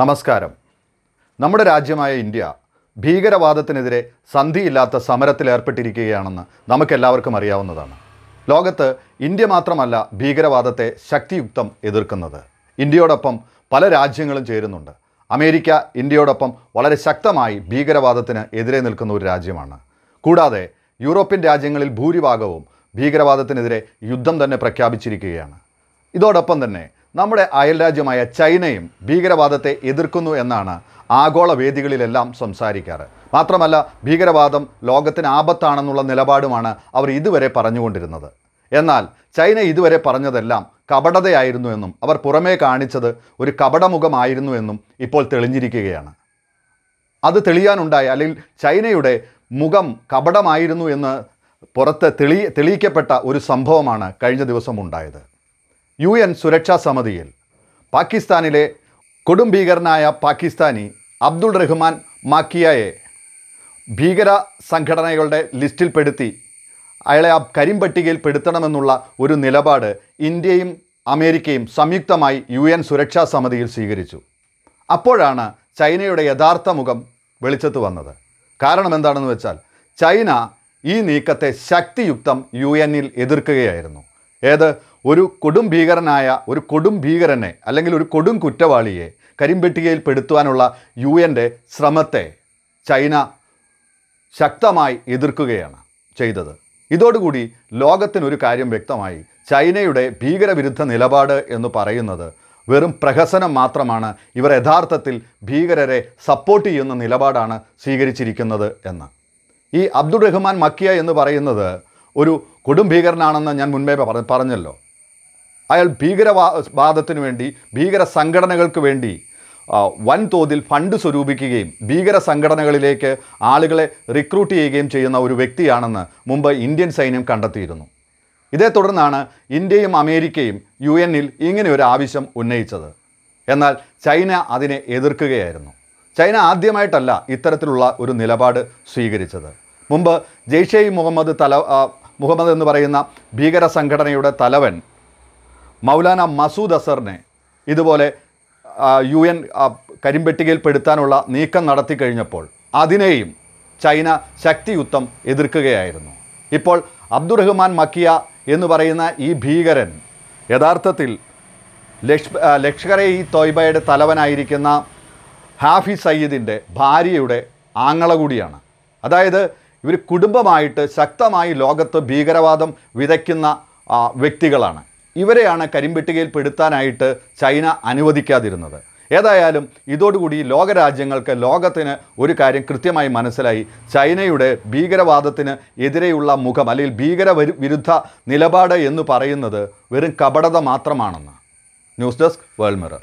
നമസ്കാരം നമ്മുടെ രാജ്യമായ ഇന്ത്യ ഭീകരവാദത്തിനെതിരെ സന്ധിയില്ലാത്ത സമരത്തിലേർപ്പെട്ടിരിക്കുകയാണെന്ന് നമുക്കെല്ലാവർക്കും അറിയാവുന്നതാണ് ലോകത്ത് ഇന്ത്യ മാത്രമല്ല ഭീകരവാദത്തെ ശക്തിയുക്തം എതിർക്കുന്നത് ഇന്ത്യയോടൊപ്പം പല രാജ്യങ്ങളും ചേരുന്നുണ്ട് അമേരിക്ക ഇന്ത്യയോടൊപ്പം വളരെ ശക്തമായി ഭീകരവാദത്തിന് എതിരെ നിൽക്കുന്ന ഒരു രാജ്യമാണ് കൂടാതെ യൂറോപ്യൻ രാജ്യങ്ങളിൽ ഭൂരിഭാഗവും ഭീകരവാദത്തിനെതിരെ യുദ്ധം തന്നെ പ്രഖ്യാപിച്ചിരിക്കുകയാണ് ഇതോടൊപ്പം തന്നെ നമ്മുടെ അയൽ രാജ്യമായ ചൈനയും ഭീകരവാദത്തെ എതിർക്കുന്നു എന്നാണ് ആഗോള വേദികളിലെല്ലാം സംസാരിക്കാറ് മാത്രമല്ല ഭീകരവാദം ലോകത്തിന് ആപത്താണെന്നുള്ള നിലപാടുമാണ് അവർ ഇതുവരെ പറഞ്ഞുകൊണ്ടിരുന്നത് എന്നാൽ ചൈന ഇതുവരെ പറഞ്ഞതെല്ലാം കപടതയായിരുന്നു എന്നും അവർ പുറമേ കാണിച്ചത് ഒരു കപടമുഖമായിരുന്നു എന്നും ഇപ്പോൾ തെളിഞ്ഞിരിക്കുകയാണ് അത് തെളിയാനുണ്ടായ അല്ലെങ്കിൽ ചൈനയുടെ മുഖം കപടമായിരുന്നു എന്ന് പുറത്ത് തെളി തെളിയിക്കപ്പെട്ട ഒരു സംഭവമാണ് കഴിഞ്ഞ ദിവസം ഉണ്ടായത് യു എൻ സുരക്ഷാ സമിതിയിൽ പാകിസ്ഥാനിലെ കൊടും ഭീകരനായ പാകിസ്ഥാനി അബ്ദുൾ റഹ്മാൻ മാക്കിയയെ ഭീകര സംഘടനകളുടെ ലിസ്റ്റിൽപ്പെടുത്തി അയാളെ ആ കരിമ്പട്ടികയിൽ പെടുത്തണമെന്നുള്ള ഒരു നിലപാട് ഇന്ത്യയും അമേരിക്കയും സംയുക്തമായി യു എൻ സുരക്ഷാ സമിതിയിൽ സ്വീകരിച്ചു അപ്പോഴാണ് ചൈനയുടെ യഥാർത്ഥ മുഖം വെളിച്ചത്ത് വന്നത് കാരണം എന്താണെന്ന് വെച്ചാൽ ചൈന ഈ നീക്കത്തെ ശക്തിയുക്തം യു എന്നിൽ എതിർക്കുകയായിരുന്നു ഏത് ഒരു കൊടും ഭീകരനായ ഒരു കൊടും ഭീകരനെ അല്ലെങ്കിൽ ഒരു കൊടും കുറ്റവാളിയെ കരിമ്പെട്ടികയിൽ പെടുത്തുവാനുള്ള യു എൻ്റെ ശ്രമത്തെ ചൈന ശക്തമായി എതിർക്കുകയാണ് ചെയ്തത് ഇതോടുകൂടി ലോകത്തിനൊരു കാര്യം വ്യക്തമായി ചൈനയുടെ ഭീകരവിരുദ്ധ നിലപാട് എന്ന് പറയുന്നത് വെറും പ്രഹസനം മാത്രമാണ് ഇവർ യഥാർത്ഥത്തിൽ ഭീകരരെ സപ്പോർട്ട് ചെയ്യുന്ന നിലപാടാണ് സ്വീകരിച്ചിരിക്കുന്നത് എന്ന് ഈ അബ്ദുൾ റഹ്മാൻ മക്കിയ എന്ന് പറയുന്നത് ഒരു കൊടും ഭീകരനാണെന്ന് ഞാൻ മുൻപേ പറഞ്ഞല്ലോ അയാൾ ഭീകരവാദത്തിനു വേണ്ടി ഭീകര സംഘടനകൾക്ക് വേണ്ടി വൻതോതിൽ ഫണ്ട് സ്വരൂപിക്കുകയും ഭീകര സംഘടനകളിലേക്ക് ആളുകളെ റിക്രൂട്ട് ചെയ്യുകയും ചെയ്യുന്ന ഒരു വ്യക്തിയാണെന്ന് മുമ്പ് ഇന്ത്യൻ സൈന്യം കണ്ടെത്തിയിരുന്നു ഇതേ തുടർന്നാണ് ഇന്ത്യയും അമേരിക്കയും യു എന്നിൽ ഇങ്ങനെ ഒരു ആവശ്യം ഉന്നയിച്ചത് എന്നാൽ ചൈന അതിനെ എതിർക്കുകയായിരുന്നു ചൈന ആദ്യമായിട്ടല്ല ഇത്തരത്തിലുള്ള ഒരു നിലപാട് സ്വീകരിച്ചത് മുമ്പ് ജെയ്ഷെ മുഹമ്മദ് തല മുഹമ്മദ് എന്ന് പറയുന്ന ഭീകര സംഘടനയുടെ തലവൻ മൗലാന മസൂദ് അസറിനെ ഇതുപോലെ യു എൻ കരിമ്പെട്ടികയിൽപ്പെടുത്താനുള്ള പെടുത്താനുള്ള നീക്കം നടത്തി കഴിഞ്ഞപ്പോൾ അതിനെയും ചൈന ശക്തിയുത്തം എതിർക്കുകയായിരുന്നു ഇപ്പോൾ അബ്ദുറഹ്മാൻ മക്കിയ എന്ന് പറയുന്ന ഈ ഭീകരൻ യഥാർത്ഥത്തിൽ ലക്ഷ് ലഷ്കറെ ഈ തോയ്ബയുടെ തലവനായിരിക്കുന്ന ഹാഫി സയ്യിദിൻ്റെ ഭാര്യയുടെ ആങ്ങള കൂടിയാണ് അതായത് ഇവർ കുടുംബമായിട്ട് ശക്തമായി ലോകത്ത് ഭീകരവാദം വിതയ്ക്കുന്ന വ്യക്തികളാണ് ഇവരെയാണ് കരിമ്പെട്ടികയിൽ പെടുത്താനായിട്ട് ചൈന അനുവദിക്കാതിരുന്നത് ഏതായാലും ഇതോടുകൂടി ലോകരാജ്യങ്ങൾക്ക് ലോകത്തിന് ഒരു കാര്യം കൃത്യമായി മനസ്സിലായി ചൈനയുടെ ഭീകരവാദത്തിന് എതിരെയുള്ള മുഖം അല്ലെങ്കിൽ ഭീകര വിരുദ്ധ നിലപാട് എന്ന് പറയുന്നത് വെറും കപടത മാത്രമാണെന്ന് ന്യൂസ് ഡെസ്ക് വേൾഡ് മിറർ